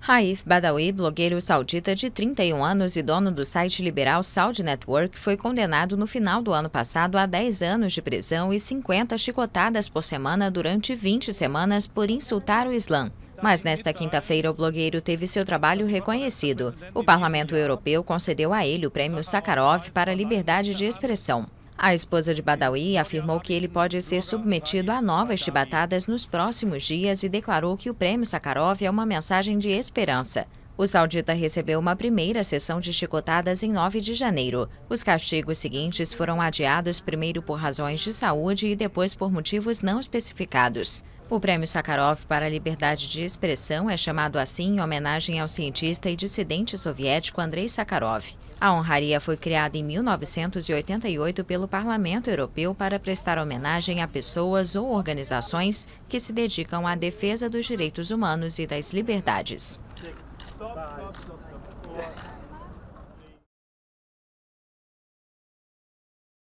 Raif Badawi, blogueiro saudita de 31 anos e dono do site liberal Saudi Network, foi condenado no final do ano passado a 10 anos de prisão e 50 chicotadas por semana durante 20 semanas por insultar o Islã. Mas nesta quinta-feira, o blogueiro teve seu trabalho reconhecido. O Parlamento Europeu concedeu a ele o prêmio Sakharov para a liberdade de expressão. A esposa de Badawi afirmou que ele pode ser submetido a novas chibatadas nos próximos dias e declarou que o prêmio Sakharov é uma mensagem de esperança. O saudita recebeu uma primeira sessão de chicotadas em 9 de janeiro. Os castigos seguintes foram adiados primeiro por razões de saúde e depois por motivos não especificados. O Prêmio Sakharov para a Liberdade de Expressão é chamado assim em homenagem ao cientista e dissidente soviético Andrei Sakharov. A honraria foi criada em 1988 pelo Parlamento Europeu para prestar homenagem a pessoas ou organizações que se dedicam à defesa dos direitos humanos e das liberdades.